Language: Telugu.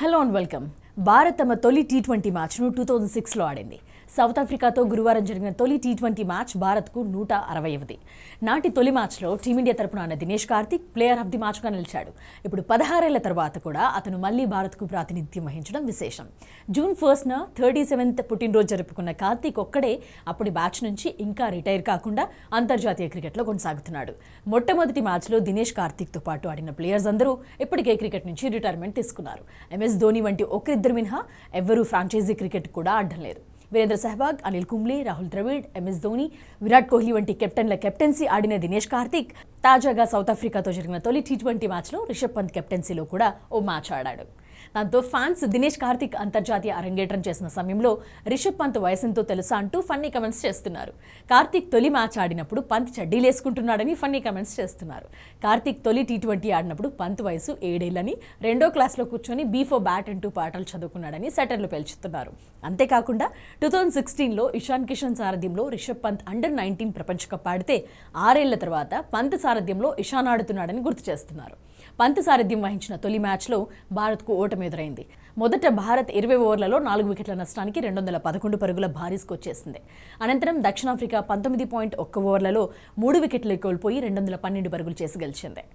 హలో అండ్ వెల్కమ్ భారత్ తమ తొలి టీ ట్వంటీ మ్యాచ్ను టూ థౌజండ్ సిక్స్లో ఆడింది సౌత్ ఆఫ్రికాతో గురువారం జరిగిన తొలి టీ ట్వంటీ మ్యాచ్ భారత్కు నూట అరవైవది నాటి తొలి మ్యాచ్లో టీమిండియా తరపున Dinesh Karthik player of the మ్యాచ్గా నిలిచాడు ఇప్పుడు పదహారేళ్ల తర్వాత కూడా అతను మళ్లీ భారత్కు ప్రాతినిధ్యం వహించడం విశేషం జూన్ ఫస్ట్న థర్టీ సెవెంత్ పుట్టినరోజు జరుపుకున్న కార్తిక్ ఒక్కడే అప్పటి బ్యాచ్ నుంచి ఇంకా రిటైర్ కాకుండా అంతర్జాతీయ క్రికెట్లో కొనసాగుతున్నాడు మొట్టమొదటి మ్యాచ్లో దినేష్ కార్తిక్తో పాటు ఆడిన ప్లేయర్స్ అందరూ ఇప్పటికే క్రికెట్ నుంచి రిటైర్మెంట్ తీసుకున్నారు ఎంఎస్ ధోని వంటి ఒకరిద్దరు మినహా ఎవ్వరూ ఫ్రాంచైజీ క్రికెట్ కూడా ఆడడం లేదు ವೀರೇಂದ್ರ ಸೆಹ್ವಾಗ್ ಅನಿಲ್ ಕುಂಬ್ಳೆ ರಾಹುಲ್ ದ್ರವಿಡ್ ఎంఎస్ ధోని విరాట్ కోహ్లీ వంటి కెప్టెన్ల కెప్టెన్సీ ఆడిన దినేష్ కార్తిక్ తాజాగా సౌత్ ఆఫ్రికాతో జరిగిన తొలి టీ ట్వంటీ మ్యాచ్లో రిషబ్ పంత్ కెప్టెన్సీలో కూడా ఓ మ్యాచ్ ఆడాడు దాంతో ఫ్యాన్స్ దినేష్ కార్తిక్ అంతర్జాతీయ అరంగేట్రం చేసిన సమయంలో రిషబ్ పంత్ వయసంతో తెలుసా అంటూ ఫన్నీ కమెంట్స్ చేస్తున్నారు కార్తిక్ తొలి మ్యాచ్ ఆడినప్పుడు పంత్ చడ్డీలేసుకుంటున్నాడని ఫన్నీ కమెంట్స్ చేస్తున్నారు కార్తిక్ తొలి టీ ట్వంటీ ఆడినప్పుడు పంత్ వయసు ఏడేళ్ళని రెండో క్లాస్లో కూర్చొని బీఫో బ్యాట్ అంటూ పాటలు చదువుకున్నాడని సెటర్లు పిలుచుతున్నారు అంతేకాకుండా టూ థౌజండ్ సిక్స్టీన్లో ఇషాన్ కిషన్ సారథ్యంలో రిషబ్ పంత్ అండర్ నైన్టీన్ ప్రపంచ కప్ ఆడితే ఆరేళ్ల తర్వాత పంత్ సారథ్యంలో ఇషాన్ ఆడుతున్నాడని గుర్తు చేస్తున్నారు పంత్ సారథ్యం వహించిన తొలి మ్యాచ్లో భారత్కు ఓటమి ఎదురైంది మొదట భారత్ ఇరవై ఓవర్లలో నాలుగు వికెట్ల నష్టానికి రెండు వందల పదకొండు పరుగుల భారీ స్కోర్ చేసింది అనంతరం దక్షిణాఫ్రికా పంతొమ్మిది పాయింట్ ఒక్క ఓవర్లలో మూడు వికెట్లు కోల్పోయి రెండు వందల పన్నెండు పరుగులు చేసి గెలిచింది